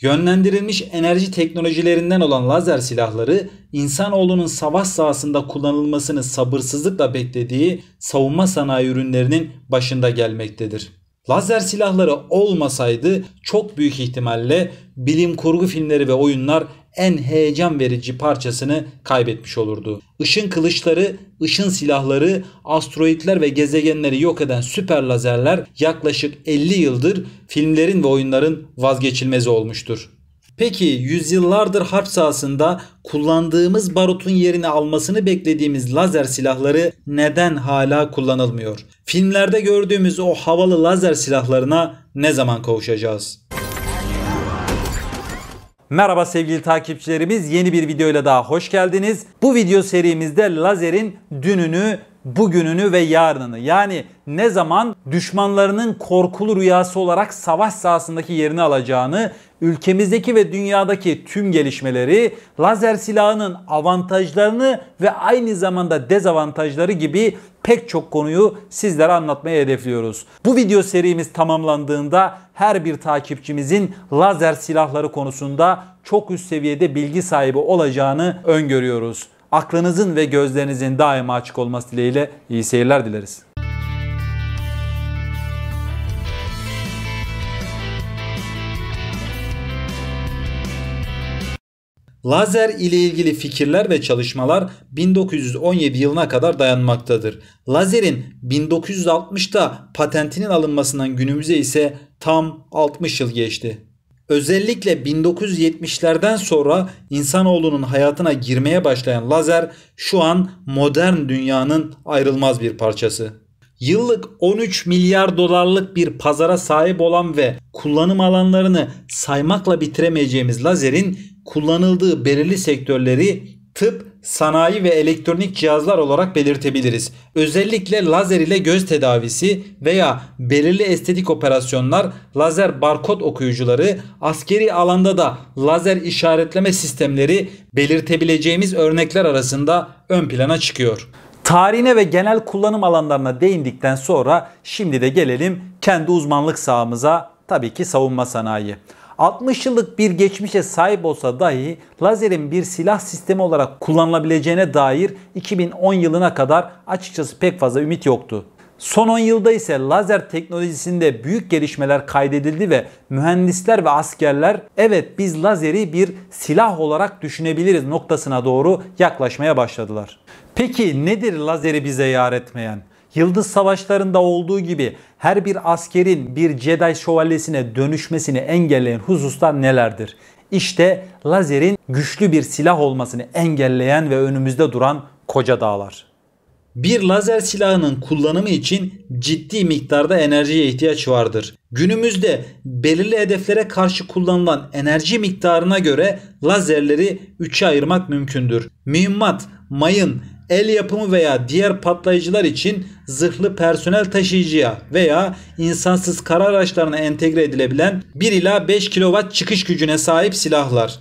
Yönlendirilmiş enerji teknolojilerinden olan lazer silahları insanoğlunun savaş sahasında kullanılmasını sabırsızlıkla beklediği savunma sanayi ürünlerinin başında gelmektedir. Lazer silahları olmasaydı çok büyük ihtimalle bilim kurgu filmleri ve oyunlar en heyecan verici parçasını kaybetmiş olurdu. Işın kılıçları, ışın silahları, asteroidler ve gezegenleri yok eden süper lazerler yaklaşık 50 yıldır filmlerin ve oyunların vazgeçilmezi olmuştur. Peki yüzyıllardır harp sahasında kullandığımız barutun yerini almasını beklediğimiz lazer silahları neden hala kullanılmıyor? Filmlerde gördüğümüz o havalı lazer silahlarına ne zaman kavuşacağız? Merhaba sevgili takipçilerimiz. Yeni bir videoyla daha hoş geldiniz. Bu video serimizde lazerin dününü bugününü ve yarınını yani ne zaman düşmanlarının korkulu rüyası olarak savaş sahasındaki yerini alacağını, ülkemizdeki ve dünyadaki tüm gelişmeleri, lazer silahının avantajlarını ve aynı zamanda dezavantajları gibi pek çok konuyu sizlere anlatmaya hedefliyoruz. Bu video serimiz tamamlandığında her bir takipçimizin lazer silahları konusunda çok üst seviyede bilgi sahibi olacağını öngörüyoruz aklınızın ve gözlerinizin daima açık olması dileğiyle iyi seyirler dileriz. Lazer ile ilgili fikirler ve çalışmalar 1917 yılına kadar dayanmaktadır. Lazerin 1960'da patentinin alınmasından günümüze ise tam 60 yıl geçti. Özellikle 1970'lerden sonra insanoğlunun hayatına girmeye başlayan lazer şu an modern dünyanın ayrılmaz bir parçası. Yıllık 13 milyar dolarlık bir pazara sahip olan ve kullanım alanlarını saymakla bitiremeyeceğimiz lazerin kullanıldığı belirli sektörleri tıp, sanayi ve elektronik cihazlar olarak belirtebiliriz. Özellikle lazer ile göz tedavisi veya belirli estetik operasyonlar, lazer barkod okuyucuları, askeri alanda da lazer işaretleme sistemleri belirtebileceğimiz örnekler arasında ön plana çıkıyor. Tarihine ve genel kullanım alanlarına değindikten sonra şimdi de gelelim kendi uzmanlık sahamıza tabii ki savunma sanayi. 60 yıllık bir geçmişe sahip olsa dahi lazerin bir silah sistemi olarak kullanılabileceğine dair 2010 yılına kadar açıkçası pek fazla ümit yoktu. Son 10 yılda ise lazer teknolojisinde büyük gelişmeler kaydedildi ve mühendisler ve askerler evet biz lazeri bir silah olarak düşünebiliriz noktasına doğru yaklaşmaya başladılar. Peki nedir lazeri bize yar etmeyen? Yıldız Savaşları'nda olduğu gibi her bir askerin bir Jedi şövalyesine dönüşmesini engelleyen hususlar nelerdir? İşte lazerin güçlü bir silah olmasını engelleyen ve önümüzde duran koca dağlar. Bir lazer silahının kullanımı için ciddi miktarda enerjiye ihtiyaç vardır. Günümüzde belirli hedeflere karşı kullanılan enerji miktarına göre lazerleri 3'e ayırmak mümkündür. Mühimmat, mayın el yapımı veya diğer patlayıcılar için zırhlı personel taşıyıcıya veya insansız kara araçlarına entegre edilebilen 1 ila 5 kW çıkış gücüne sahip silahlar.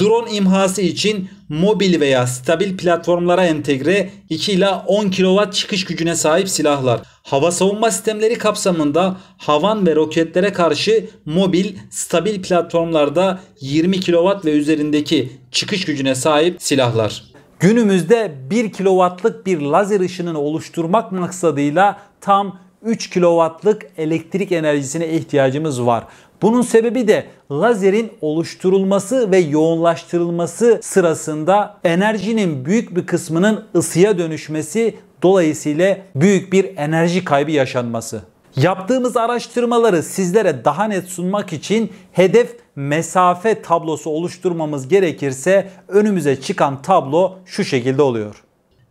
Drone imhası için mobil veya stabil platformlara entegre 2 ila 10 kW çıkış gücüne sahip silahlar. Hava savunma sistemleri kapsamında havan ve roketlere karşı mobil, stabil platformlarda 20 kW ve üzerindeki çıkış gücüne sahip silahlar. Günümüzde 1 kilowattlık bir lazer ışınını oluşturmak maksadıyla tam 3 kilowattlık elektrik enerjisine ihtiyacımız var. Bunun sebebi de lazerin oluşturulması ve yoğunlaştırılması sırasında enerjinin büyük bir kısmının ısıya dönüşmesi dolayısıyla büyük bir enerji kaybı yaşanması. Yaptığımız araştırmaları sizlere daha net sunmak için hedef mesafe tablosu oluşturmamız gerekirse önümüze çıkan tablo şu şekilde oluyor.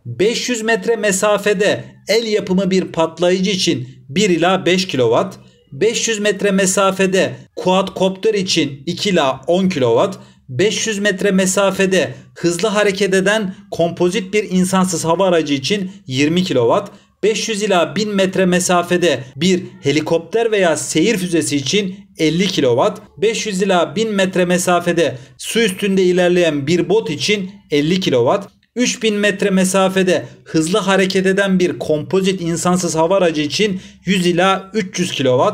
500 metre mesafede el yapımı bir patlayıcı için 1 ila 5 kW, 500 metre mesafede quadcopter için 2 ila 10 kW, 500 metre mesafede hızlı hareket eden kompozit bir insansız hava aracı için 20 kW, 500 ila 1000 metre mesafede bir helikopter veya seyir füzesi için 50 kW, 500 ila 1000 metre mesafede su üstünde ilerleyen bir bot için 50 kW, 3000 metre mesafede hızlı hareket eden bir kompozit insansız hava aracı için 100 ila 300 kW,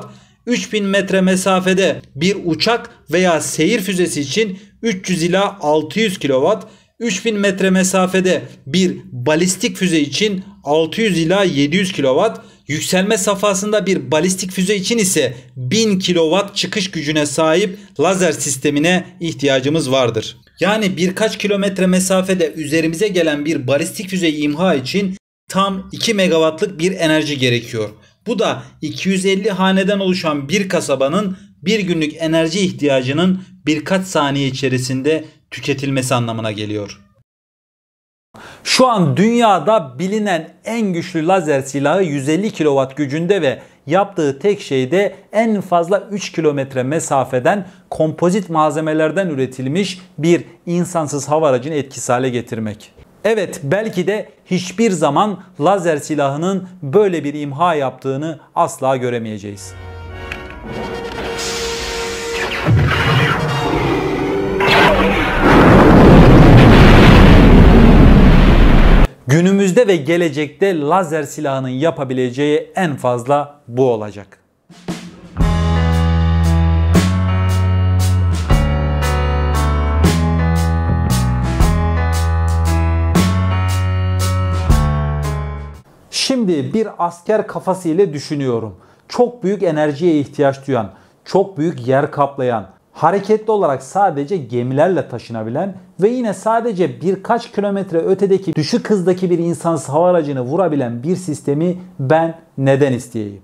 3000 metre mesafede bir uçak veya seyir füzesi için 300 ila 600 kilowatt. 3000 metre mesafede bir balistik füze için 600 ila 700 kilowatt, yükselme safhasında bir balistik füze için ise 1000 kilowatt çıkış gücüne sahip lazer sistemine ihtiyacımız vardır. Yani birkaç kilometre mesafede üzerimize gelen bir balistik füze imha için tam 2 megawattlık bir enerji gerekiyor. Bu da 250 haneden oluşan bir kasabanın bir günlük enerji ihtiyacının birkaç saniye içerisinde tüketilmesi anlamına geliyor. Şu an dünyada bilinen en güçlü lazer silahı 150 kW gücünde ve yaptığı tek şey de en fazla 3 kilometre mesafeden kompozit malzemelerden üretilmiş bir insansız hava aracını etkisiz hale getirmek. Evet belki de hiçbir zaman lazer silahının böyle bir imha yaptığını asla göremeyeceğiz. Günümüzde ve gelecekte lazer silahının yapabileceği en fazla bu olacak. Şimdi bir asker kafası ile düşünüyorum. Çok büyük enerjiye ihtiyaç duyan, çok büyük yer kaplayan, hareketli olarak sadece gemilerle taşınabilen ve yine sadece birkaç kilometre ötedeki düşük hızdaki bir insansız hava aracını vurabilen bir sistemi ben neden isteyeyim?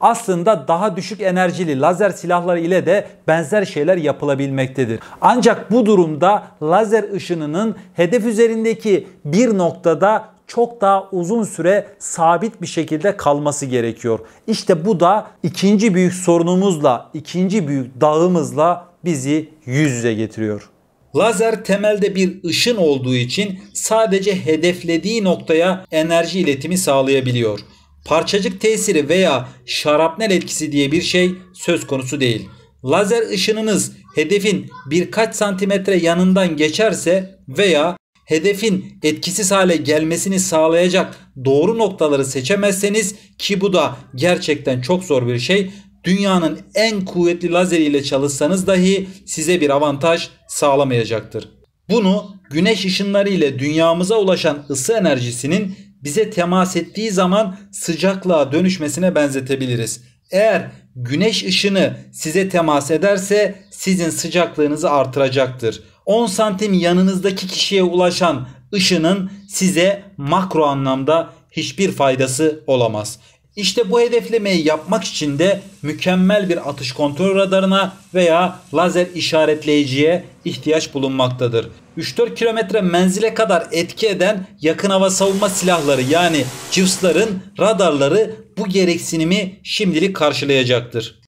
Aslında daha düşük enerjili lazer silahları ile de benzer şeyler yapılabilmektedir. Ancak bu durumda lazer ışınının hedef üzerindeki bir noktada çok daha uzun süre sabit bir şekilde kalması gerekiyor. İşte bu da ikinci büyük sorunumuzla, ikinci büyük dağımızla bizi yüz yüze getiriyor. Lazer temelde bir ışın olduğu için sadece hedeflediği noktaya enerji iletimi sağlayabiliyor. Parçacık tesiri veya şarapnel etkisi diye bir şey söz konusu değil. Lazer ışınınız hedefin birkaç santimetre yanından geçerse veya hedefin etkisiz hale gelmesini sağlayacak doğru noktaları seçemezseniz ki bu da gerçekten çok zor bir şey. Dünyanın en kuvvetli lazeriyle çalışsanız dahi size bir avantaj sağlamayacaktır. Bunu güneş ışınları ile dünyamıza ulaşan ısı enerjisinin bize temas ettiği zaman sıcaklığa dönüşmesine benzetebiliriz. Eğer güneş ışını size temas ederse sizin sıcaklığınızı artıracaktır. 10 santim yanınızdaki kişiye ulaşan ışının size makro anlamda hiçbir faydası olamaz. İşte bu hedeflemeyi yapmak için de mükemmel bir atış kontrol radarına veya lazer işaretleyiciye ihtiyaç bulunmaktadır. 3-4 kilometre menzile kadar etki eden yakın hava savunma silahları yani civsların radarları bu gereksinimi şimdilik karşılayacaktır.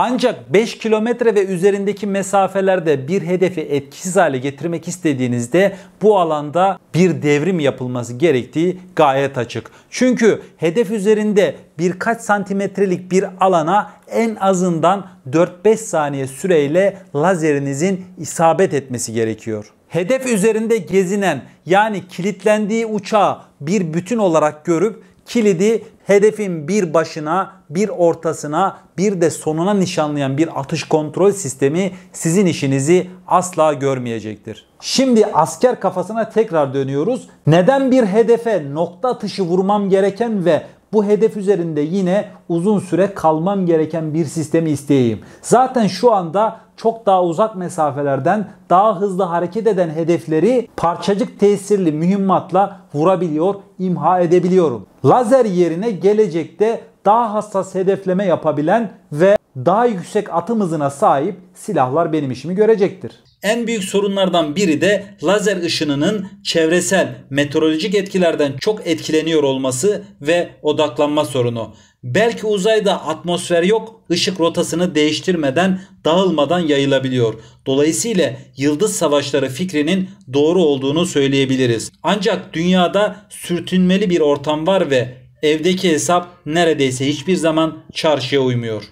Ancak 5 kilometre ve üzerindeki mesafelerde bir hedefi etkisiz hale getirmek istediğinizde bu alanda bir devrim yapılması gerektiği gayet açık. Çünkü hedef üzerinde birkaç santimetrelik bir alana en azından 4-5 saniye süreyle lazerinizin isabet etmesi gerekiyor. Hedef üzerinde gezinen yani kilitlendiği uçağı bir bütün olarak görüp kilidi hedefin bir başına, bir ortasına, bir de sonuna nişanlayan bir atış kontrol sistemi sizin işinizi asla görmeyecektir. Şimdi asker kafasına tekrar dönüyoruz. Neden bir hedefe nokta atışı vurmam gereken ve bu hedef üzerinde yine uzun süre kalmam gereken bir sistemi isteyeyim. Zaten şu anda çok daha uzak mesafelerden daha hızlı hareket eden hedefleri parçacık tesirli mühimmatla vurabiliyor, imha edebiliyorum. Lazer yerine gelecekte daha hassas hedefleme yapabilen ve daha yüksek atım hızına sahip silahlar benim işimi görecektir. En büyük sorunlardan biri de lazer ışınının çevresel meteorolojik etkilerden çok etkileniyor olması ve odaklanma sorunu. Belki uzayda atmosfer yok, ışık rotasını değiştirmeden, dağılmadan yayılabiliyor. Dolayısıyla yıldız savaşları fikrinin doğru olduğunu söyleyebiliriz. Ancak dünyada sürtünmeli bir ortam var ve evdeki hesap neredeyse hiçbir zaman çarşıya uymuyor.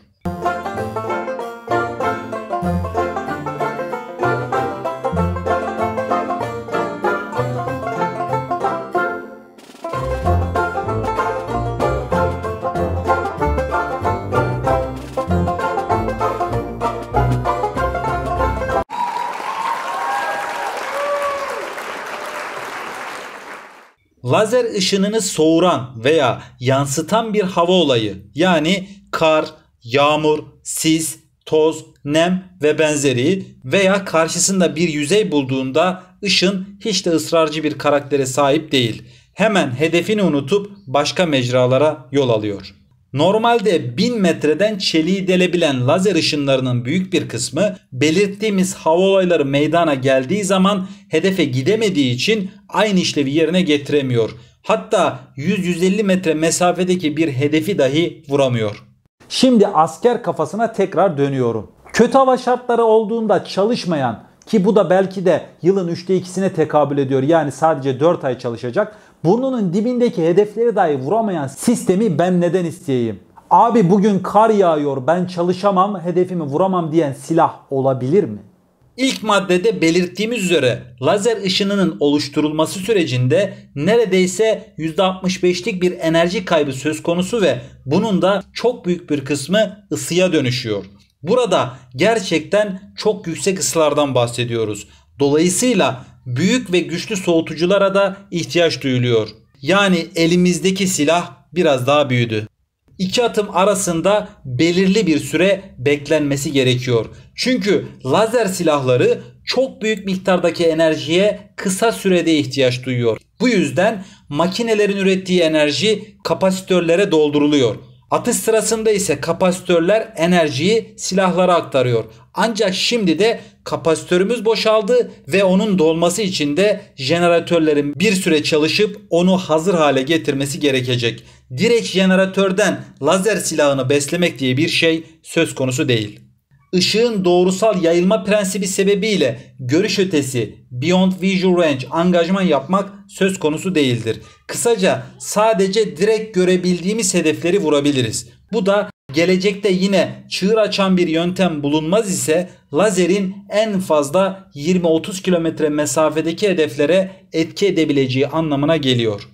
lazer ışınını soğuran veya yansıtan bir hava olayı yani kar, yağmur, sis, toz, nem ve benzeri veya karşısında bir yüzey bulduğunda ışın hiç de ısrarcı bir karaktere sahip değil. Hemen hedefini unutup başka mecralara yol alıyor. Normalde 1000 metreden çeliği delebilen lazer ışınlarının büyük bir kısmı belirttiğimiz hava olayları meydana geldiği zaman hedefe gidemediği için aynı işlevi yerine getiremiyor. Hatta 100-150 metre mesafedeki bir hedefi dahi vuramıyor. Şimdi asker kafasına tekrar dönüyorum. Kötü hava şartları olduğunda çalışmayan ki bu da belki de yılın 3'te 2'sine tekabül ediyor. Yani sadece 4 ay çalışacak. Burnunun dibindeki hedefleri dahi vuramayan sistemi ben neden isteyeyim? Abi bugün kar yağıyor ben çalışamam hedefimi vuramam diyen silah olabilir mi? İlk maddede belirttiğimiz üzere lazer ışınının oluşturulması sürecinde neredeyse %65'lik bir enerji kaybı söz konusu ve bunun da çok büyük bir kısmı ısıya dönüşüyor. Burada gerçekten çok yüksek ısılardan bahsediyoruz. Dolayısıyla büyük ve güçlü soğutuculara da ihtiyaç duyuluyor. Yani elimizdeki silah biraz daha büyüdü. İki atım arasında belirli bir süre beklenmesi gerekiyor. Çünkü lazer silahları çok büyük miktardaki enerjiye kısa sürede ihtiyaç duyuyor. Bu yüzden makinelerin ürettiği enerji kapasitörlere dolduruluyor. Atış sırasında ise kapasitörler enerjiyi silahlara aktarıyor. Ancak şimdi de kapasitörümüz boşaldı ve onun dolması için de jeneratörlerin bir süre çalışıp onu hazır hale getirmesi gerekecek. Direkt jeneratörden lazer silahını beslemek diye bir şey söz konusu değil. Işığın doğrusal yayılma prensibi sebebiyle görüş ötesi beyond visual range angajman yapmak söz konusu değildir. Kısaca sadece direkt görebildiğimiz hedefleri vurabiliriz. Bu da gelecekte yine çığır açan bir yöntem bulunmaz ise lazerin en fazla 20-30 kilometre mesafedeki hedeflere etki edebileceği anlamına geliyor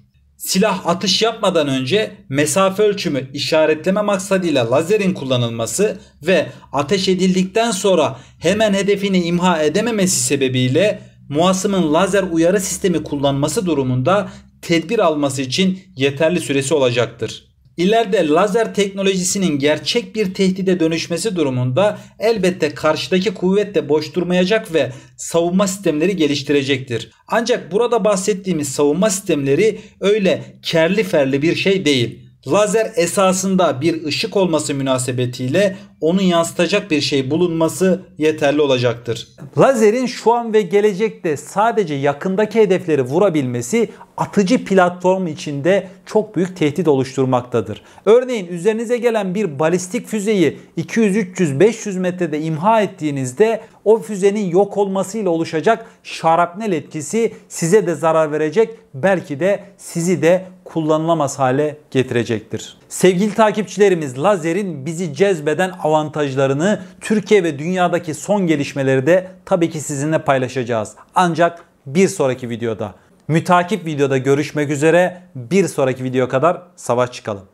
silah atış yapmadan önce mesafe ölçümü işaretleme maksadıyla lazerin kullanılması ve ateş edildikten sonra hemen hedefini imha edememesi sebebiyle muasımın lazer uyarı sistemi kullanması durumunda tedbir alması için yeterli süresi olacaktır. İleride lazer teknolojisinin gerçek bir tehdide dönüşmesi durumunda elbette karşıdaki kuvvet de boş durmayacak ve savunma sistemleri geliştirecektir. Ancak burada bahsettiğimiz savunma sistemleri öyle kerli ferli bir şey değil. Lazer esasında bir ışık olması münasebetiyle onu yansıtacak bir şey bulunması yeterli olacaktır. Lazerin şu an ve gelecekte sadece yakındaki hedefleri vurabilmesi atıcı platform içinde çok büyük tehdit oluşturmaktadır. Örneğin üzerinize gelen bir balistik füzeyi 200, 300, 500 metrede imha ettiğinizde o füzenin yok olmasıyla oluşacak şarapnel etkisi size de zarar verecek belki de sizi de kullanılamaz hale getirecektir. Sevgili takipçilerimiz lazerin bizi cezbeden avantajlarını Türkiye ve dünyadaki son gelişmeleri de tabii ki sizinle paylaşacağız. Ancak bir sonraki videoda. Mütakip videoda görüşmek üzere. Bir sonraki video kadar savaş çıkalım.